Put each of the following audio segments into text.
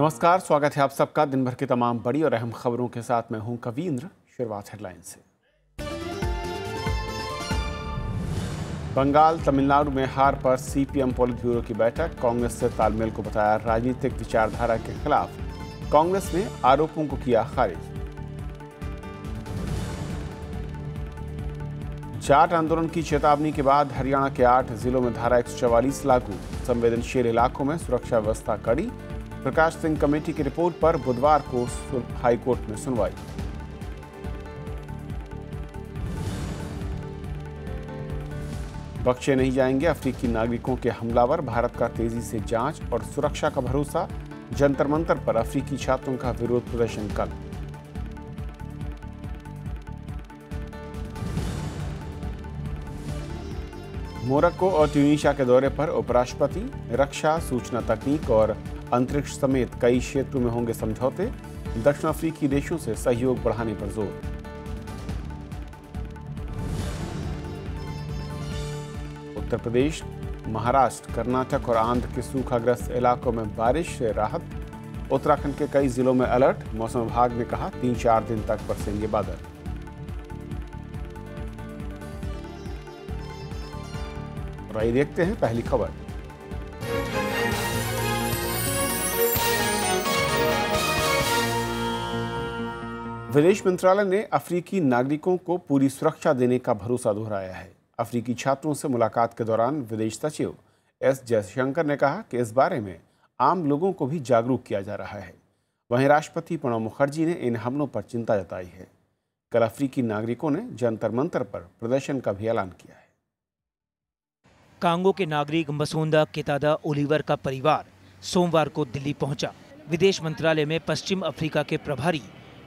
नमस्कार स्वागत है आप सबका दिन भर की तमाम बड़ी और अहम खबरों के साथ मैं हूं कवींद्र शुरुआत हेडलाइन से बंगाल तमिलनाडु में हार पर सीपीएम पोलित ब्यूरो की बैठक कांग्रेस से तालमेल को बताया राजनीतिक विचारधारा के खिलाफ कांग्रेस ने आरोपों को किया खारिज जाट आंदोलन की चेतावनी के बाद हरियाणा के आठ जिलों में धारा एक लागू संवेदनशील इलाकों में सुरक्षा व्यवस्था कड़ी प्रकाश सिंह कमेटी की रिपोर्ट पर बुधवार को हाईकोर्ट में सुनवाई बख्शे नहीं जाएंगे अफ्रीकी नागरिकों के हमलावर भारत का तेजी से जांच और सुरक्षा का भरोसा जंतर मंतर पर अफ्रीकी छात्रों का विरोध प्रदर्शन कल मोरक्को और ट्यूनिशिया के दौरे पर उपराष्ट्रपति रक्षा सूचना तकनीक और अंतरिक्ष समेत कई क्षेत्रों में होंगे समझौते दक्षिण अफ्रीकी देशों से सहयोग बढ़ाने पर जोर उत्तर प्रदेश महाराष्ट्र कर्नाटक और आंध्र के सूखाग्रस्त इलाकों में बारिश से राहत उत्तराखंड के कई जिलों में अलर्ट मौसम विभाग ने कहा तीन चार दिन तक बरसेंगे बादल और आइए देखते हैं पहली खबर विदेश मंत्रालय ने अफ्रीकी नागरिकों को पूरी सुरक्षा देने का भरोसा दोहराया है अफ्रीकी छात्रों से मुलाकात के दौरान विदेश सचिव एस जयशंकर ने कहा कि इस बारे में आम लोगों को भी जागरूक किया जा रहा है वहीं राष्ट्रपति प्रणब मुखर्जी ने इन हमलों पर चिंता जताई है कल अफ्रीकी नागरिकों ने जंतर मंत्र पर प्रदर्शन का भी ऐलान किया है कांगो के नागरिक मसूंदा केतादा ओलिवर का परिवार सोमवार को दिल्ली पहुंचा विदेश मंत्रालय में पश्चिम अफ्रीका के प्रभारी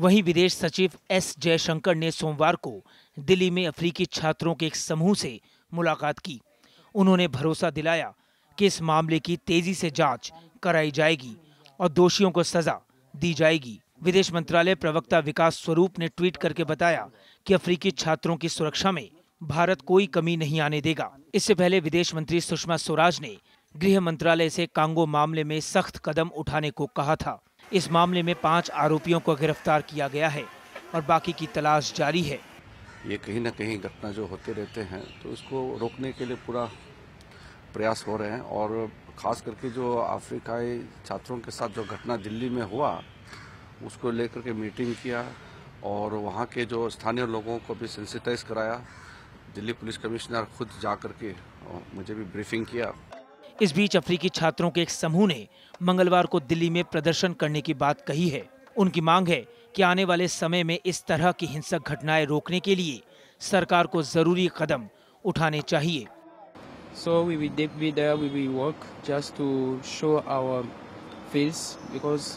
वहीं विदेश सचिव एस जयशंकर ने सोमवार को दिल्ली में अफ्रीकी छात्रों के एक समूह से मुलाकात की उन्होंने भरोसा दिलाया कि इस मामले की तेजी से जांच कराई जाएगी और दोषियों को सजा दी जाएगी विदेश मंत्रालय प्रवक्ता विकास स्वरूप ने ट्वीट करके बताया कि अफ्रीकी छात्रों की सुरक्षा में भारत कोई कमी नहीं आने देगा इससे पहले विदेश मंत्री सुषमा स्वराज ने गृह मंत्रालय से कांगो मामले में सख्त कदम उठाने को कहा था इस मामले में पांच आरोपियों को गिरफ्तार किया गया है और बाकी की तलाश जारी है ये कहीं ना कहीं घटना जो होते रहते हैं तो इसको रोकने के लिए पूरा प्रयास हो रहे हैं और ख़ास करके जो अफ्रीकाई छात्रों के साथ जो घटना दिल्ली में हुआ उसको लेकर के मीटिंग किया और वहाँ के जो स्थानीय लोगों को भी सेंसिटाइज कराया दिल्ली पुलिस कमिश्नर खुद जा करके के मुझे भी ब्रीफिंग किया इस बीच अफ्रीकी छात्रों के एक समूह ने मंगलवार को दिल्ली में प्रदर्शन करने की बात कही है उनकी मांग है कि आने वाले समय में इस तरह की हिंसक घटनाएं रोकने के लिए सरकार को जरूरी कदम उठाने चाहिए So we will be there, we will work just to show our feels because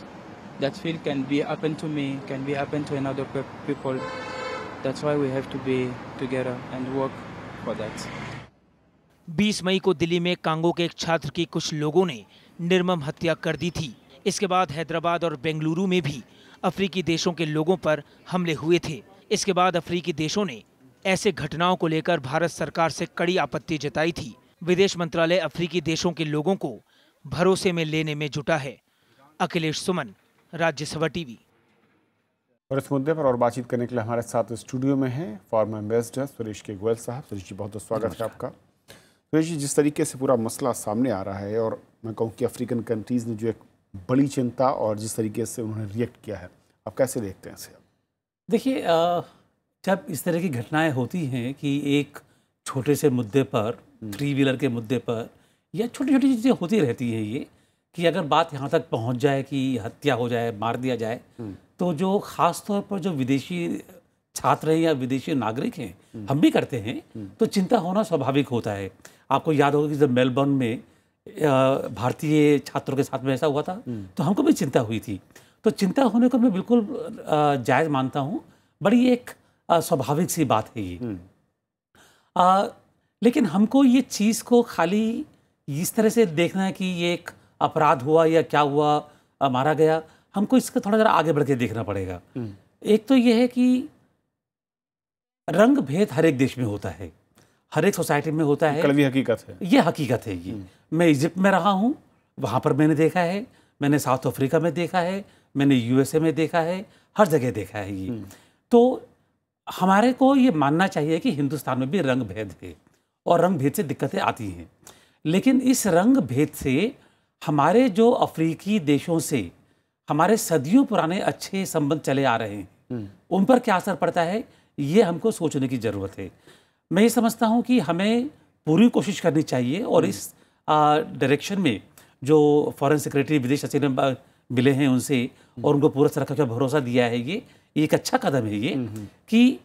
that feel can be happen to me, can be happen to another people. That's why we have to be together and work for that. 20 मई को दिल्ली में Congo के एक छात्र की कुछ लोगों ने निर्मम हत्या कर दी थी इसके बाद हैदराबाद और बेंगलुरु में भी अफ्रीकी देशों के लोगों पर हमले हुए थे इसके बाद अफ्रीकी देशों ने ऐसे घटनाओं को लेकर भारत सरकार से कड़ी आपत्ति जताई थी विदेश मंत्रालय अफ्रीकी देशों के लोगों को भरोसे में लेने में जुटा है अखिलेश सुमन राज्यसभा टीवी और इस मुद्दे पर और बातचीत करने के लिए हमारे साथ स्टूडियो में हैं फॉर्मर एम्बेसडर सुरेश के गोयल साहब सुरेश जी बहुत बहुत स्वागत है आपका तो जी जिस तरीके से पूरा मसला सामने आ रहा है और मैं कहूँ कि अफ्रीकन कंट्रीज़ ने जो एक बड़ी चिंता और जिस तरीके से उन्होंने रिएक्ट किया है आप कैसे देखते हैं इसे देखिए जब इस तरह की घटनाएं होती हैं कि एक छोटे से मुद्दे पर थ्री हम्म। व्हीलर के मुद्दे पर या छोटी छोटी चीज़ें होती रहती हैं ये कि अगर बात यहाँ तक पहुँच जाए कि हत्या हो जाए मार दिया जाए हम्म। तो जो ख़ास तौर पर जो विदेशी छात्र हैं या विदेशी नागरिक हैं हम भी करते हैं तो चिंता होना स्वाभाविक होता है आपको याद होगा कि जब मेलबर्न में भारतीय छात्रों के साथ में ऐसा हुआ था तो हमको भी चिंता हुई थी तो चिंता होने को मैं बिल्कुल जायज़ मानता हूँ बड़ी एक स्वाभाविक सी बात है ये आ, लेकिन हमको ये चीज़ को खाली इस तरह से देखना है कि ये एक अपराध हुआ या क्या हुआ आ, मारा गया हमको इसका थोड़ा ज़रा आगे बढ़ के देखना पड़ेगा एक तो ये है कि रंग भेद हर एक देश में होता है हर एक सोसाइटी में होता है कड़वी हकीकत है ये हकीकत है ये मैं इजिप्ट में रहा हूँ वहाँ पर मैंने देखा है मैंने साउथ अफ्रीका में देखा है मैंने यूएसए में देखा है हर जगह देखा है ये तो हमारे को ये मानना चाहिए कि हिंदुस्तान में भी रंग भेद है और रंग भेद से दिक्कतें आती हैं लेकिन इस रंग भेद से हमारे जो अफ्रीकी देशों से हमारे सदियों पुराने अच्छे संबंध चले आ रहे हैं हम्म। उन पर क्या असर पड़ता है ये हमको सोचने की ज़रूरत है मैं ये समझता हूँ कि हमें पूरी कोशिश करनी चाहिए और हम्म। इस डायरेक्शन में जो फॉरेन सेक्रेटरी विदेश सचिव मिले हैं उनसे हम्म। और उनको पूरा सुरक्षा का भरोसा दिया है ये एक अच्छा कदम है ये हम्म, कि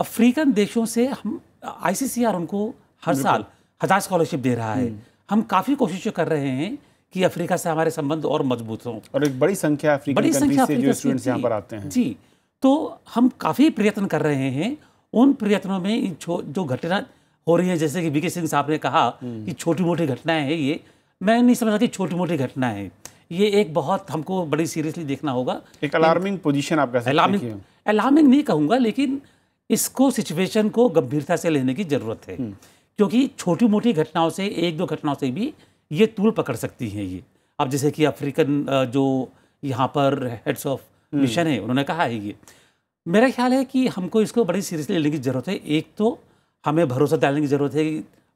अफ्रीकन देशों से हम आईसीसीआर उनको हर साल हजार स्कॉलरशिप दे रहा है हम काफ़ी कोशिश कर रहे हैं कि अफ्रीका से हमारे संबंध और मजबूत हों और एक बड़ी संख्या अफ्रीकन बड़ी संख्या से जो स्टूडेंट्स यहाँ पर आते हैं जी तो हम काफ़ी प्रयत्न कर रहे हैं उन प्रयत्नों में जो घटना हो रही है जैसे कि वी सिंह साहब ने कहा हम्म। कि छोटी मोटी घटनाएं हैं ये मैं नहीं समझता कि छोटी मोटी घटना है ये एक बहुत हमको बड़ी सीरियसली देखना होगा एक अलार्मिंग पोजीशन आपका अलार्मिंग अलार्मिंग नहीं कहूँगा लेकिन इसको सिचुएशन को गंभीरता से लेने की ज़रूरत है हम्म। क्योंकि छोटी मोटी घटनाओं से एक दो घटनाओं से भी ये तूल पकड़ सकती हैं ये अब जैसे कि अफ्रीकन जो यहाँ पर हेड्स ऑफ हम्म। मिशन है उन्होंने कहा है ये मेरा ख्याल है कि हमको इसको बड़ी सीरियसली लेने की ज़रूरत है एक तो हमें भरोसा डालने की ज़रूरत है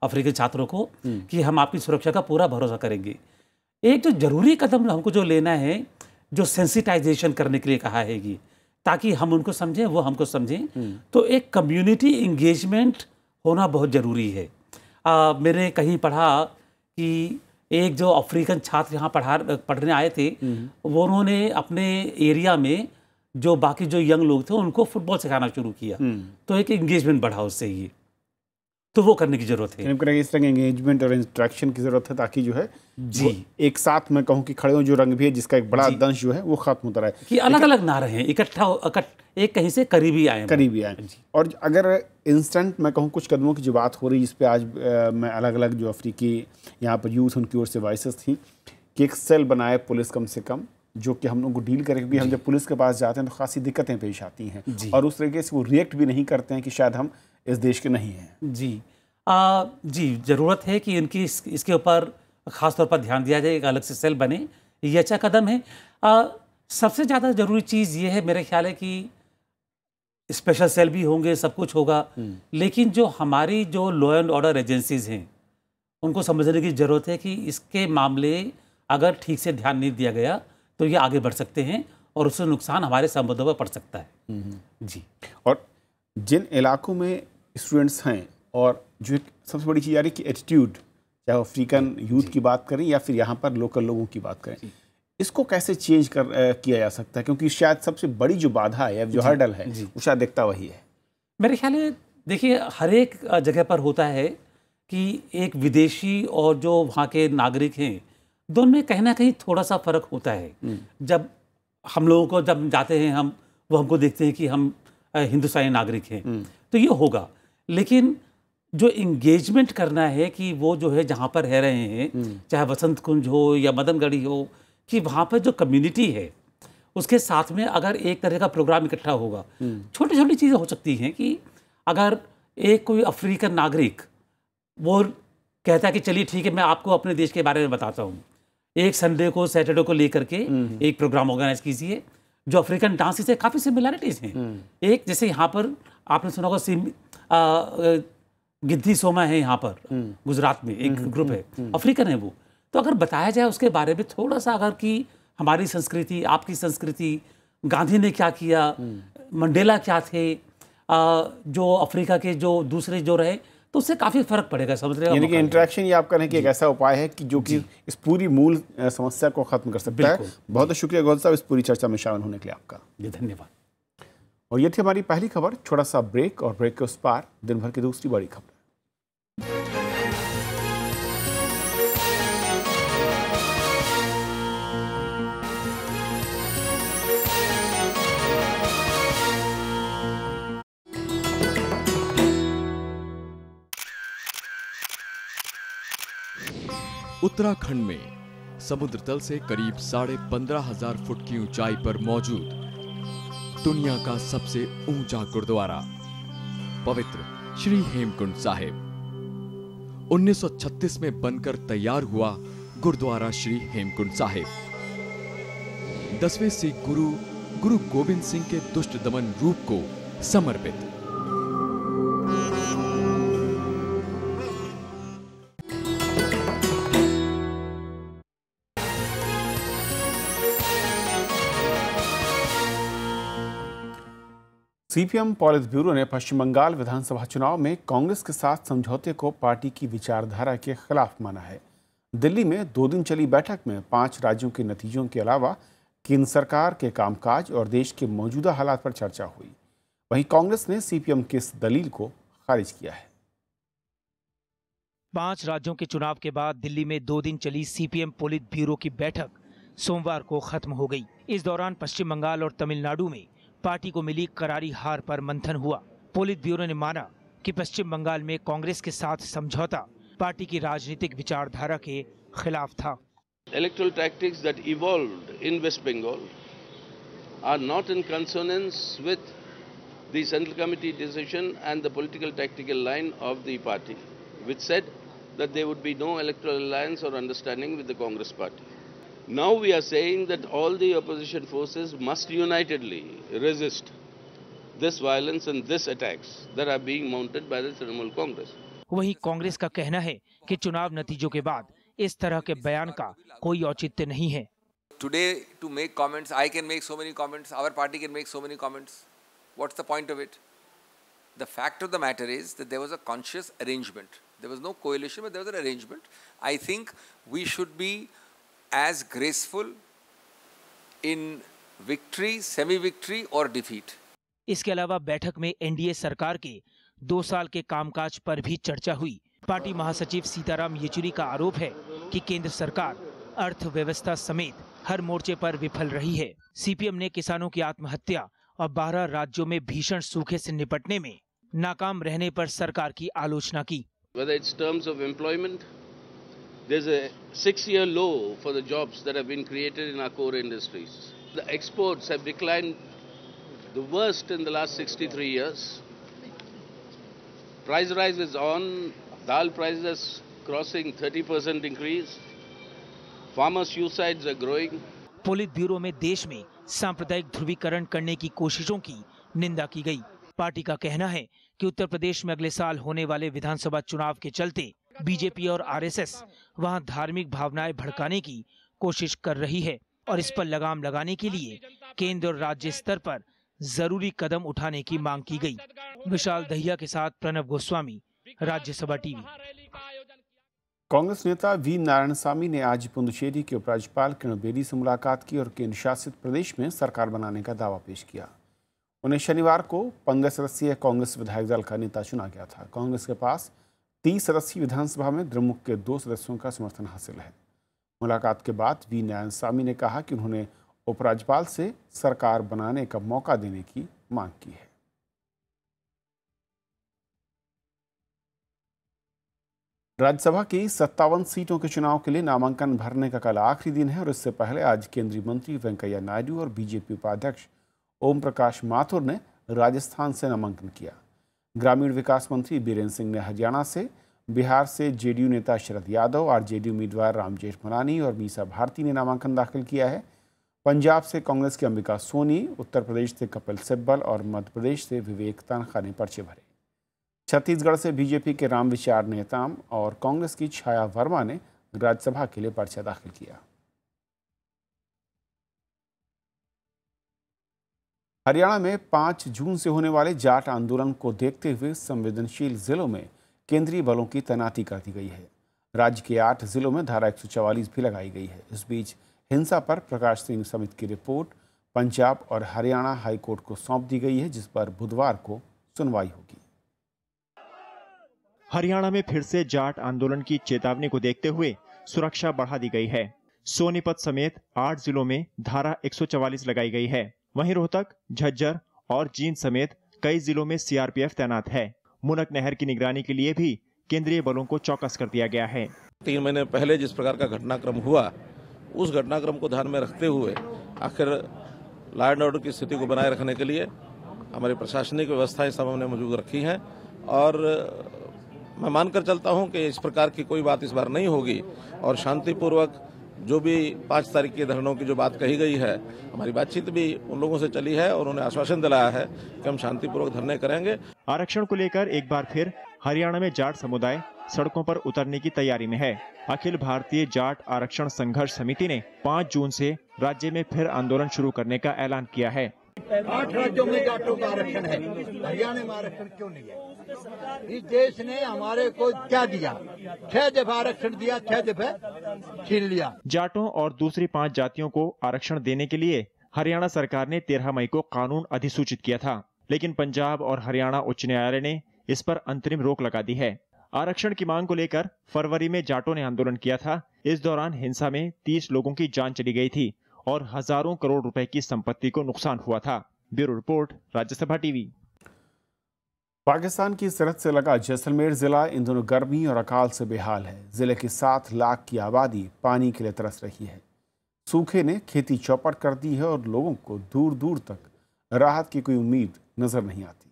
अफ्रीकी छात्रों को हम्म। कि हम आपकी सुरक्षा का पूरा भरोसा करेंगे एक जो तो ज़रूरी कदम हमको जो लेना है जो सेंसिटाइजेशन करने के लिए कहा है कि ताकि हम उनको समझें वो हमको समझें हम्म। तो एक कम्युनिटी इंगेजमेंट होना बहुत ज़रूरी है आ, मैंने कहीं पढ़ा कि एक जो अफ्रीकन छात्र यहाँ पढ़ा पढ़ने आए थे हम्म। वो उन्होंने अपने एरिया में जो बाकी जो यंग लोग थे उनको फुटबॉल सिखाना शुरू किया हम्म। तो एक एंगेजमेंट बढ़ा उससे ही तो वो करने की जरूरत है इस तरह एंगेजमेंट और इंस्ट्रक्शन की जरूरत है ताकि जो है जी एक साथ मैं कहूँ कि खड़े हो जो रंग भी है जिसका एक बड़ा दंश जो है वो खत्म होता रहा है कि अलग अलग ना रहे इकट्ठा एक कहीं से करीबी आए करीबी आए और अगर इंस्टेंट मैं कहूँ कुछ कदमों की जो बात हो रही है जिसपे आज मैं अलग अलग जो अफ्रीकी यहाँ पर यूथ उनकी ओर से वॉइस थी कि एक सेल बनाए पुलिस कम से कम जो कि हम लोग को डील करें क्योंकि हम जब पुलिस के पास जाते हैं तो खासी दिक्कतें पेश आती हैं और उस तरीके से वो रिएक्ट भी नहीं करते हैं कि शायद हम इस देश के नहीं हैं जी आ, जी ज़रूरत है कि इनकी इस, इसके ऊपर ख़ास तौर पर ध्यान दिया जाए एक अलग से सेल बने ये अच्छा कदम है आ, सबसे ज़्यादा ज़रूरी चीज़ ये है मेरे ख्याल है कि स्पेशल सेल भी होंगे सब कुछ होगा हम्म। लेकिन जो हमारी जो लॉ एंड ऑर्डर एजेंसीज़ हैं उनको समझने की ज़रूरत है कि इसके मामले अगर ठीक से ध्यान नहीं दिया गया तो ये आगे बढ़ सकते हैं और उससे नुकसान हमारे संबंधों पर पड़ सकता है हम्म, हम्म। जी और जिन इलाकों में स्टूडेंट्स हैं और जो एक सबसे बड़ी चीज़ आ रही कि एटीट्यूड चाहे अफ्रीकन यूथ की बात करें या फिर यहाँ पर लोकल लोगों की बात करें इसको कैसे चेंज कर आ, किया जा सकता है क्योंकि शायद सबसे बड़ी जो बाधा है जो हर्डल है वो शायद देखता वही है मेरे ख्याल में देखिए हर एक जगह पर होता है कि एक विदेशी और जो वहाँ के नागरिक हैं दोनों तो में कहीं ना कहीं थोड़ा सा फ़र्क होता है हम्म। जब हम लोगों को जब जाते हैं हम वो हमको देखते हैं कि हम हिंदुस्तानी नागरिक हैं हम्म। तो ये होगा लेकिन जो इंगेजमेंट करना है कि वो जो है जहाँ पर रह रहे हैं हम्म। चाहे वसंत कुंज हो या मदनगढ़ी हो कि वहाँ पर जो कम्युनिटी है उसके साथ में अगर एक तरह का प्रोग्राम इकट्ठा होगा छोटी छोटी चीज़ें हो सकती हैं कि अगर एक कोई अफ्रीकन नागरिक वो कहता है कि चलिए ठीक है मैं आपको अपने देश के बारे में बताता हूँ एक संडे को सैटरडे को लेकर के हम्म, हम्म। एक प्रोग्राम ऑर्गेनाइज कीजिए जो अफ्रीकन डांस से काफ़ी सिमिलैरिटीज़ हैं हम्म। एक जैसे यहाँ पर आपने सुना होगा सिम गिद्धी सोमा है यहाँ पर गुजरात में एक ग्रुप है अफ्रीकन है वो तो अगर बताया जाए उसके बारे में थोड़ा सा अगर कि हमारी संस्कृति आपकी संस्कृति गांधी ने क्या किया मंडेला क्या थे आ, जो अफ्रीका के जो दूसरे जो रहे तो उससे काफ़ी फर्क पड़ेगा समझ रहे यानी कि इंटरेक्शन ये आप कहें कि एक ऐसा उपाय है कि जो कि इस पूरी मूल समस्या को खत्म कर सकता है बहुत बहुत शुक्रिया गौल साहब इस पूरी चर्चा में शामिल होने के लिए आपका जी धन्यवाद और ये थी हमारी पहली खबर छोटा सा ब्रेक और ब्रेक के उस पार दिन भर की दूसरी बड़ी खबर उत्तराखंड में समुद्र तल से करीब साढ़े पंद्रह हजार फुट की ऊंचाई पर मौजूद दुनिया का सबसे ऊंचा गुरुद्वारा पवित्र श्री हेमकुंड साहिब 1936 में बनकर तैयार हुआ गुरुद्वारा श्री हेमकुंड साहिब दसवें सिख गुरु गुरु गोविंद सिंह के दुष्ट दमन रूप को समर्पित सीपीएम पॉलिस ब्यूरो ने पश्चिम बंगाल विधानसभा चुनाव में कांग्रेस के साथ समझौते को पार्टी की विचारधारा के खिलाफ माना है दिल्ली में दो दिन चली बैठक में पांच राज्यों के नतीजों के अलावा केंद्र सरकार के कामकाज और देश के मौजूदा हालात पर चर्चा हुई वहीं कांग्रेस ने सीपीएम के इस दलील को खारिज किया है पांच राज्यों के चुनाव के बाद दिल्ली में दो दिन चली सीपीएम पोलित ब्यूरो की बैठक सोमवार को खत्म हो गई इस दौरान पश्चिम बंगाल और तमिलनाडु में पार्टी को मिली करारी हार पर मंथन हुआ पोलित ब्यूरो ने माना कि पश्चिम बंगाल में कांग्रेस के साथ समझौता पार्टी की राजनीतिक विचारधारा के खिलाफ था electoral tactics that evolved in West Bengal are not in consonance with the Central Committee decision and the political tactical line of the party, which said that there would be no electoral alliance or understanding with the Congress party. Now we are saying that all the opposition forces must unitedly resist this violence and this attacks that are being mounted by the Trinamool Congress. वहीं कांग्रेस का कहना है कि चुनाव नतीजों के बाद इस तरह के बयान का कोई औचित्य नहीं है today to make comments I can make so many comments our party can make so many comments what's the point of it the fact of the matter is that there was a conscious arrangement there was no coalition but there was an arrangement I think we should be as graceful in victory, semi-victory or defeat. इसके अलावा बैठक में NDA सरकार के दो साल के कामकाज पर भी चर्चा हुई पार्टी महासचिव सीताराम येचुरी का आरोप है कि केंद्र सरकार अर्थव्यवस्था समेत हर मोर्चे पर विफल रही है सीपीएम ने किसानों की आत्महत्या और बारह राज्यों में भीषण सूखे से निपटने में नाकाम रहने पर सरकार की आलोचना की Whether it's terms of employment, There's a six-year low for the jobs that have been created in our core industries. The exports have declined the worst in the last 63 years. Price rise is on. Dal prices crossing 30% increase. Farmers suicides are growing. Politburo bureau में देश में सांप्रदायिक ध्रुवीकरण करने की कोशिशों की निंदा की गई पार्टी का कहना है कि उत्तर प्रदेश में अगले साल होने वाले विधानसभा चुनाव के चलते बीजेपी और आरएसएस वहां धार्मिक भावनाएं भड़काने की कोशिश कर रही है और इस पर लगाम लगाने के लिए केंद्र और राज्य स्तर पर जरूरी कदम उठाने की मांग की गई विशाल दहिया के साथ प्रणब गोस्वामी राज्यसभा टीवी कांग्रेस नेता वी नारायण स्वामी ने आज पुंदुचेरी के उपराज्यपाल किरण बेदी से मुलाकात की और केंद्र शासित प्रदेश में सरकार बनाने का दावा पेश किया उन्हें शनिवार को पंद्रह सदस्यीय कांग्रेस विधायक दल का नेता चुना गया था कांग्रेस के पास तीस सदस्यीय विधानसभा में द्रमुक के दो सदस्यों का समर्थन हासिल है मुलाकात के बाद वी नारायण स्वामी ने कहा कि उन्होंने उपराज्यपाल से सरकार बनाने का मौका देने की मांग की है राज्यसभा की सत्तावन सीटों के चुनाव के लिए नामांकन भरने का कल आखिरी दिन है और इससे पहले आज केंद्रीय मंत्री वेंकैया नायडू और बीजेपी उपाध्यक्ष ओम प्रकाश माथुर ने राजस्थान से नामांकन किया ग्रामीण विकास मंत्री बीरेन्द्र सिंह ने हरियाणा से बिहार से जेडीयू नेता शरद यादव जेडीयू उम्मीदवार राम जेठमलानी और मीसा भारती ने नामांकन दाखिल किया है पंजाब से कांग्रेस की अंबिका सोनी उत्तर प्रदेश से कपिल सिब्बल और मध्य प्रदेश से विवेक तनखा ने पर्चे भरे छत्तीसगढ़ से बीजेपी के राम विचार नेताम और कांग्रेस की छाया वर्मा ने राज्यसभा के लिए पर्चा दाखिल किया हरियाणा में 5 जून से होने वाले जाट आंदोलन को देखते हुए संवेदनशील जिलों में केंद्रीय बलों की तैनाती कर दी गई है राज्य के आठ जिलों में धारा एक भी लगाई गई है इस बीच हिंसा पर प्रकाश सिंह समित की रिपोर्ट पंजाब और हरियाणा हाईकोर्ट को सौंप दी गई है जिस पर बुधवार को सुनवाई होगी हरियाणा में फिर से जाट आंदोलन की चेतावनी को देखते हुए सुरक्षा बढ़ा दी गई है सोनीपत समेत आठ जिलों में धारा 144 लगाई गई है वहीं रोहतक झज्जर और जींद समेत कई जिलों में सीआरपीएफ तैनात है मुनक नहर की निगरानी के लिए भी केंद्रीय बलों को चौकस कर दिया गया है तीन महीने पहले जिस प्रकार का घटनाक्रम हुआ उस घटनाक्रम को ध्यान में रखते हुए आखिर लॉ एंड ऑर्डर की स्थिति को बनाए रखने के लिए हमारी प्रशासनिक व्यवस्थाएं सब हमने मौजूद रखी हैं और मैं मानकर चलता हूं कि इस प्रकार की कोई बात इस बार नहीं होगी और शांतिपूर्वक जो भी पाँच तारीख के धरनों की जो बात कही गई है हमारी बातचीत भी उन लोगों से चली है और उन्होंने आश्वासन दिलाया है कि हम शांतिपूर्वक धरने करेंगे आरक्षण को लेकर एक बार फिर हरियाणा में जाट समुदाय सड़कों पर उतरने की तैयारी में है अखिल भारतीय जाट आरक्षण संघर्ष समिति ने 5 जून से राज्य में फिर आंदोलन शुरू करने का ऐलान किया है आठ राज्यों में जाटों का आरक्षण है हरियाणा में आरक्षण क्यों नहीं है इस देश ने हमारे को क्या दिया छह दफे आरक्षण दिया छह दफे छीन लिया जाटों और दूसरी पांच जातियों को आरक्षण देने के लिए हरियाणा सरकार ने तेरह मई को कानून अधिसूचित किया था लेकिन पंजाब और हरियाणा उच्च न्यायालय ने इस पर अंतरिम रोक लगा दी है आरक्षण की मांग को लेकर फरवरी में जाटों ने आंदोलन किया था इस दौरान हिंसा में तीस लोगों की जान चली गई थी और हजारों करोड़ रुपए की संपत्ति को नुकसान हुआ था bureau report Rajya Sabha TV Pakistan की सरहद से लगा जैसलमेर ज़िला इन दोनों गर्मी और अकाल से बेहाल है ज़िले की सात लाख की आबादी पानी के लिए तरस रही है सूखे ने खेती चौपट कर दी है और लोगों को दूर दूर तक राहत की कोई उम्मीद नज़र नहीं आती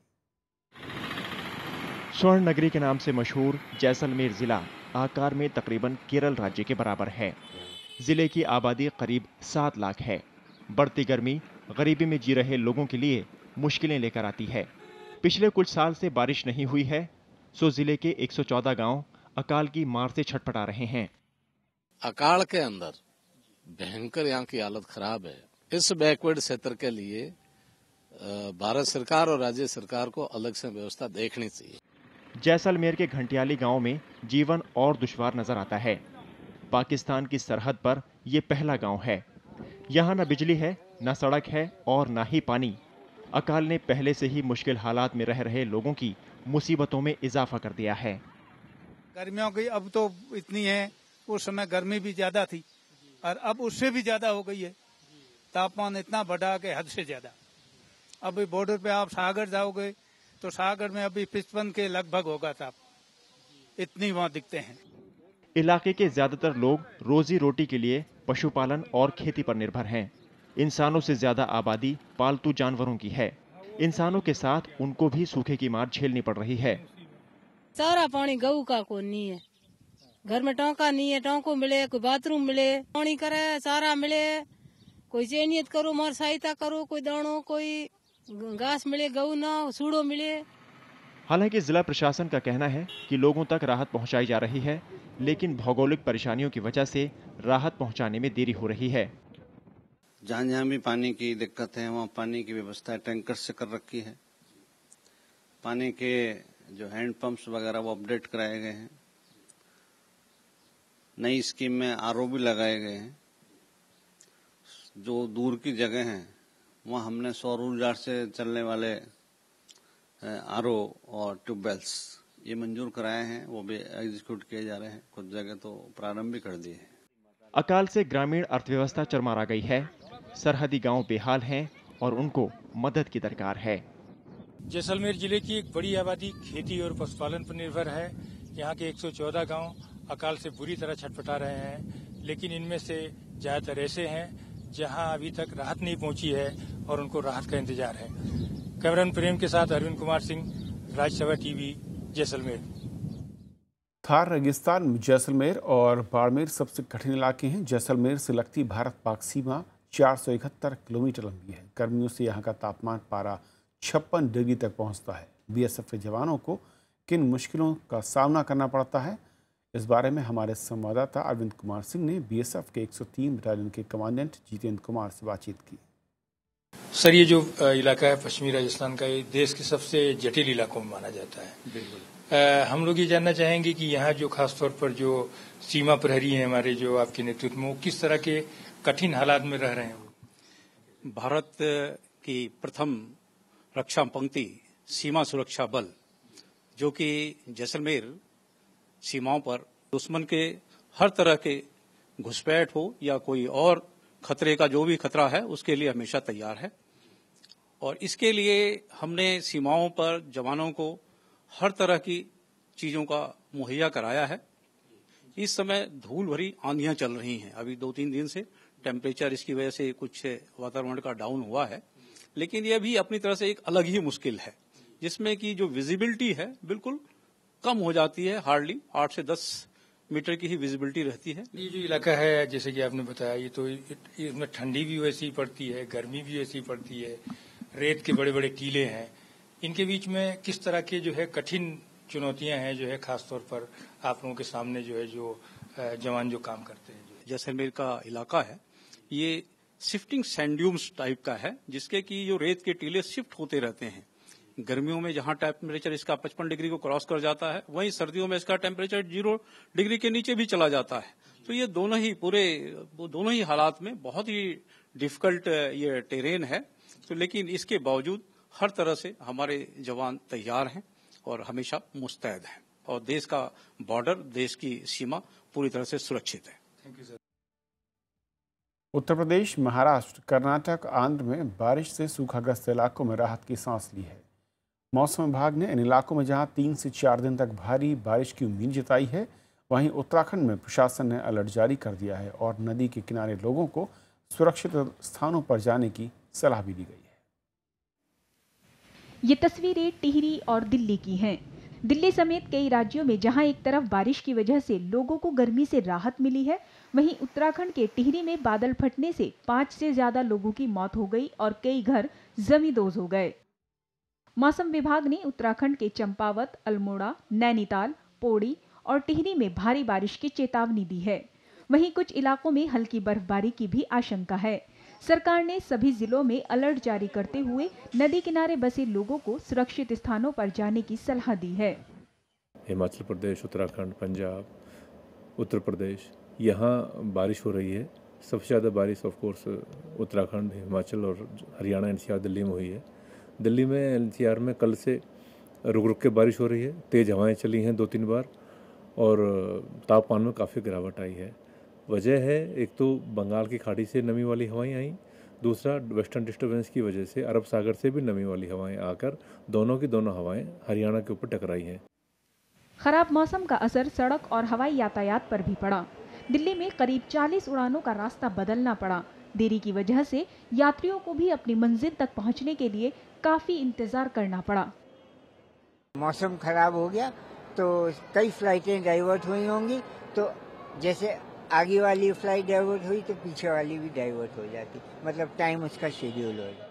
स्वर्ण नगरी के नाम से मशहूर जैसलमेर ज़िला आकार में तकरीबन केरल राज्य के बराबर है ज़िले की आबादी करीब सात लाख है बढ़ती गर्मी गरीबी में जी रहे लोगों के लिए मुश्किलें लेकर आती है पिछले कुछ साल से बारिश नहीं हुई है सो जिले के 114 गांव अकाल की मार से छटपटा रहे हैं अकाल के अंदर भयंकर यहाँ की हालत खराब है इस बैकवर्ड क्षेत्र के लिए भारत सरकार और राज्य सरकार को अलग से व्यवस्था देखनी चाहिए जैसलमेर के घंटियाली गांव में जीवन और दुश्वार नजर आता है पाकिस्तान की सरहद पर यह पहला गांव है यहाँ न बिजली है न सड़क है और न ही पानी अकाल ने पहले से ही मुश्किल हालात में रह रहे लोगों की मुसीबतों में इजाफा कर दिया है गर्मियों की अब तो इतनी है उस समय गर्मी भी ज्यादा थी और अब उससे भी ज्यादा हो गई है तापमान इतना बढ़ा के हद से ज्यादा अभी बॉर्डर पे आप सागर जाओगे तो सागर में अभी पिचपन के लगभग होगा ताप इतनी वहाँ दिखते हैं इलाके के ज्यादातर लोग रोजी रोटी के लिए पशुपालन और खेती पर निर्भर हैं इंसानों से ज़्यादा आबादी पालतू जानवरों की है इंसानों के साथ उनको भी सूखे की मार झेलनी पड़ रही है सारा पानी गऊ का को नहीं है घर में टोंका नहीं है टोंको मिले कोई बाथरूम मिले पानी करे सारा मिले कोई चयनियत करो मोर सहायता करो कोई दाणो कोई घास मिले गऊ ना सूड़ो मिले हालांकि जिला प्रशासन का कहना है कि लोगों तक राहत पहुंचाई जा रही है लेकिन भौगोलिक परेशानियों की वजह से राहत पहुंचाने में देरी हो रही है जहां जहां भी पानी की दिक्कत है वहां पानी की व्यवस्था टैंकर से कर रखी है पानी के जो हैंड पंप्स वगैरह वो अपडेट कराए गए हैं नई स्कीम में आर भी लगाए गए हैं जो दूर की जगह है वहाँ हमने सौर ऊर्जा से चलने वाले आर और ट्यूबवेल्स ये मंजूर कराए हैं वो भी एग्जीक्यूट किए जा रहे हैं कुछ जगह तो प्रारंभ भी कर दिए हैं अकाल से ग्रामीण अर्थव्यवस्था चरमरा गई है सरहदी गांव बेहाल हैं और उनको मदद की दरकार है जैसलमेर जिले की एक बड़ी आबादी खेती और पशुपालन पर निर्भर है यहाँ के 114 गांव अकाल से बुरी तरह छटपटा रहे हैं लेकिन इनमें से ज्यादातर ऐसे हैं जहाँ अभी तक राहत नहीं पहुंची है और उनको राहत का इंतजार है कैमरन प्रेम के साथ अरविंद कुमार सिंह राज्यसभा टीवी जैसलमेर थार रेगिस्तान जैसलमेर और बाड़मेर सबसे कठिन इलाके हैं जैसलमेर से लगती भारत पाक सीमा चार किलोमीटर लंबी है गर्मियों से यहाँ का तापमान पारा छप्पन डिग्री तक पहुँचता है बीएसएफ के जवानों को किन मुश्किलों का सामना करना पड़ता है इस बारे में हमारे संवाददाता अरविंद कुमार सिंह ने बीएसएफ के 103 बटालियन के कमांडेंट जितेंद्र कुमार से बातचीत की सर ये जो इलाका है पश्चिमी राजस्थान का ये देश के सबसे जटिल इलाकों में माना जाता है बिल्कुल हम लोग ये जानना चाहेंगे कि यहाँ जो खासतौर पर जो सीमा प्रहरी है हमारे जो आपके नेतृत्व में वो किस तरह के कठिन हालात में रह रहे हैं भारत की प्रथम रक्षा पंक्ति सीमा सुरक्षा बल जो कि जैसलमेर सीमाओं पर दुश्मन के हर तरह के घुसपैठ हो या कोई और खतरे का जो भी खतरा है उसके लिए हमेशा तैयार है और इसके लिए हमने सीमाओं पर जवानों को हर तरह की चीजों का मुहैया कराया है इस समय धूल भरी आंधियां चल रही हैं अभी दो तीन दिन से टेम्परेचर इसकी वजह से कुछ वातावरण का डाउन हुआ है लेकिन यह भी अपनी तरह से एक अलग ही मुश्किल है जिसमें कि जो विजिबिलिटी है बिल्कुल कम हो जाती है हार्डली आठ से दस मीटर की ही विजिबिलिटी रहती है ये जो इलाका है जैसे कि आपने बताया ये तो इसमें ठंडी भी वैसी पड़ती है गर्मी भी वैसी पड़ती है रेत के बड़े बड़े टीले हैं इनके बीच में किस तरह के जो है कठिन चुनौतियां हैं जो है खासतौर पर आप लोगों के सामने जो है जो जवान जो काम करते हैं जैसलमेर का इलाका है ये शिफ्टिंग सैंड्यूम्स टाइप का है जिसके कि जो रेत के टीले शिफ्ट होते रहते हैं गर्मियों में जहां टेम्परेचर इसका 55 डिग्री को क्रॉस कर जाता है वहीं सर्दियों में इसका टेम्परेचर जीरो डिग्री के नीचे भी चला जाता है तो ये दोनों ही पूरे दोनों ही हालात में बहुत ही डिफिकल्ट ये टेरेन है तो लेकिन इसके बावजूद हर तरह से हमारे जवान तैयार हैं और हमेशा मुस्तैद हैं और देश का बॉर्डर देश की सीमा पूरी तरह से सुरक्षित है thank you sir Uttar Pradesh Maharashtra Karnataka Andhra में बारिश से सूखाग्रस्त इलाकों में राहत की सांस ली है मौसम विभाग ने इन इलाकों में जहां तीन से चार दिन तक भारी बारिश की उम्मीद जताई है वहीं उत्तराखंड में प्रशासन ने अलर्ट जारी कर दिया है और नदी के किनारे लोगों को सुरक्षित स्थानों पर जाने की सलाह भी दी गई है ये तस्वीरें टिहरी और दिल्ली की हैं दिल्ली समेत कई राज्यों में जहां एक तरफ बारिश की वजह से लोगों को गर्मी से राहत मिली है वहीं उत्तराखंड के टिहरी में बादल फटने से पांच से ज्यादा लोगों की मौत हो गई और कई घर जमींदोज हो गए मौसम विभाग ने उत्तराखंड के चंपावत अल्मोड़ा नैनीताल पौड़ी और टिहरी में भारी बारिश की चेतावनी दी है वहीं कुछ इलाकों में हल्की बर्फबारी की भी आशंका है सरकार ने सभी जिलों में अलर्ट जारी करते हुए नदी किनारे बसे लोगों को सुरक्षित स्थानों पर जाने की सलाह दी है हिमाचल प्रदेश उत्तराखंड पंजाब उत्तर प्रदेश यहाँ बारिश हो रही है सबसे ज़्यादा बारिश ऑफ कोर्स उत्तराखंड हिमाचल और हरियाणा एनसीआर दिल्ली में हुई है दिल्ली में एनसीआर में कल से रुक रुक के बारिश हो रही है तेज़ हवाएं चली हैं दो तीन बार और तापमान में काफ़ी गिरावट आई है वजह है एक तो बंगाल की खाड़ी से नमी वाली हवाएं आई दूसरा वेस्टर्न डिस्टर्बेंस की वजह से अरब सागर से भी नमी वाली हवाएं आकर दोनों की दोनों हवाएं हरियाणा के ऊपर टकराई हैं खराब मौसम का असर सड़क और हवाई यातायात पर भी पड़ा दिल्ली में करीब 40 उड़ानों का रास्ता बदलना पड़ा देरी की वजह से यात्रियों को भी अपनी मंजिल तक पहुंचने के लिए काफ़ी इंतज़ार करना पड़ा मौसम खराब हो गया तो कई फ्लाइटें डाइवर्ट हुई होंगी तो जैसे आगे वाली फ्लाइट डाइवर्ट हुई तो पीछे वाली भी डाइवर्ट हो जाती मतलब टाइम उसका शेड्यूल हो जाता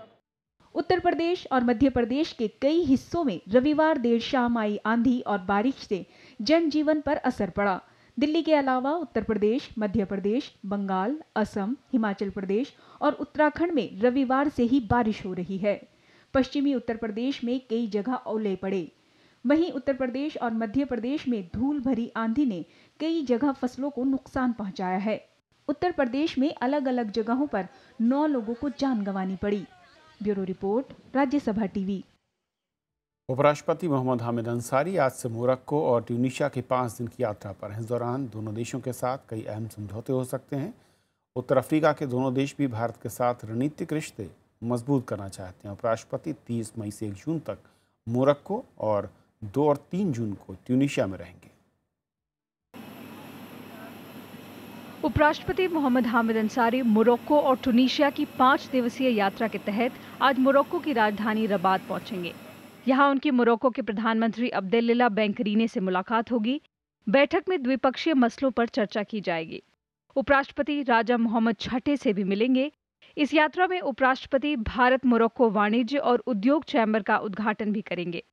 उत्तर प्रदेश और मध्य प्रदेश के कई हिस्सों में रविवार देर शाम आई आंधी और बारिश से जनजीवन पर असर पड़ा दिल्ली के अलावा उत्तर प्रदेश मध्य प्रदेश बंगाल असम हिमाचल प्रदेश और उत्तराखंड में रविवार से ही बारिश हो रही है पश्चिमी उत्तर प्रदेश में कई जगह ओले पड़े वहीं उत्तर प्रदेश और मध्य प्रदेश में धूल भरी आंधी ने कई जगह फसलों को नुकसान पहुंचाया है उत्तर प्रदेश में अलग अलग जगहों पर नौ लोगों को जान गंवानी पड़ी ब्यूरो रिपोर्ट राज्यसभा टीवी उपराष्ट्रपति मोहम्मद हामिद अंसारी आज से मोरक्को और ट्यूनिशिया के पाँच दिन की यात्रा पर हैं इस दौरान दोनों देशों के साथ कई अहम समझौते हो सकते हैं उत्तर अफ्रीका के दोनों देश भी भारत के साथ रणनीतिक रिश्ते मजबूत करना चाहते हैं उपराष्ट्रपति तीस मई से एक जून तक मोरक्को और दो और तीन जून को ट्यूनिशिया में रहेंगे उपराष्ट्रपति मोहम्मद हामिद अंसारी मोरक्को और टूनिशिया की पांच दिवसीय यात्रा के तहत आज मोरक्को की राजधानी रबात पहुंचेंगे यहाँ उनकी मोरक्को के प्रधानमंत्री अब्देलिला बैंकरीने से मुलाकात होगी बैठक में द्विपक्षीय मसलों पर चर्चा की जाएगी उपराष्ट्रपति राजा मोहम्मद छठे से भी मिलेंगे इस यात्रा में उपराष्ट्रपति भारत मोरक्को वाणिज्य और उद्योग चैम्बर का उद्घाटन भी करेंगे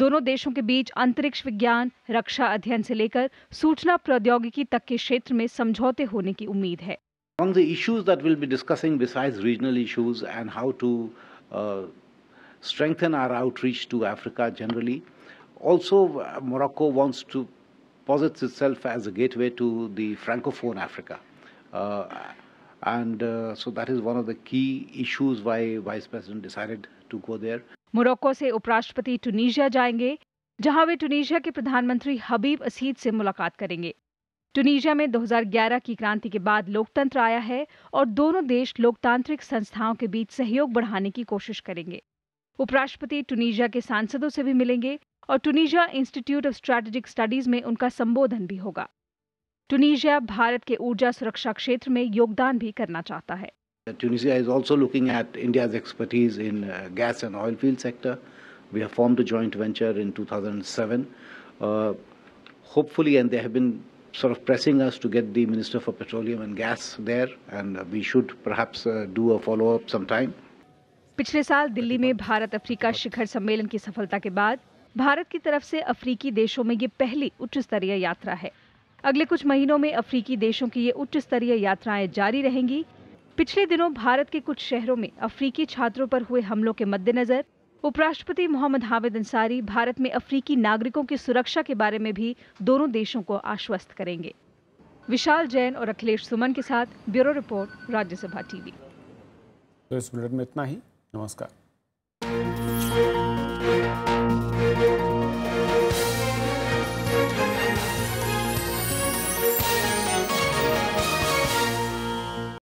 दोनों देशों के बीच अंतरिक्ष विज्ञान रक्षा अध्ययन से लेकर सूचना प्रौद्योगिकी तक के क्षेत्र में समझौते होने की उम्मीद है On the issues that we'll be discussing, besides regional issues and how to uh, strengthen our outreach to Africa generally, also uh, Morocco wants to posit itself as a gateway to the Francophone Africa. Uh, and uh, so that is one of the key issues why Vice President decided to go there. Morocco से उपराष्ट्रपति Tunisia जाएंगे जहां वे Tunisia के प्रधानमंत्री हबीब असीद से मुलाकात करेंगे Tunisia में 2011 की क्रांति के बाद लोकतंत्र आया है और दोनों देश लोकतांत्रिक संस्थाओं के बीच सहयोग बढ़ाने की कोशिश करेंगे उपराष्ट्रपति टूनिशिया के सांसदों से भी मिलेंगे और Tunisia Institute of Strategic Studies में उनका संबोधन भी होगा टूनिशिया भारत के ऊर्जा सुरक्षा क्षेत्र में योगदान भी करना चाहता है Tunisia is also looking at India's expertise in uh, gas and oil field sector. We have formed a joint venture in 2007. Uh, hopefully, and they have been sort of pressing us to get the Minister for Petroleum and Gas there, and uh, we should perhaps uh, do a follow up sometime. पिछले साल दिल्ली में Bharat Africa शिखर सम्मेलन की सफलता के बाद भारत की तरफ से अफ्रीकी देशों में ये पहली उच्च स्तरीय यात्रा है अगले कुछ महीनों में अफ्रीकी देशों की ये उच्च स्तरीय यात्राएं जारी रहेंगी पिछले दिनों भारत के कुछ शहरों में अफ्रीकी छात्रों पर हुए हमलों के मद्देनजर उपराष्ट्रपति मोहम्मद हामिद अंसारी भारत में अफ्रीकी नागरिकों की सुरक्षा के बारे में भी दोनों देशों को आश्वस्त करेंगे विशाल जैन और अखिलेश सुमन के साथ ब्यूरो रिपोर्ट राज्यसभा टीवी तो इस बुलेटिन में इतना ही नमस्कार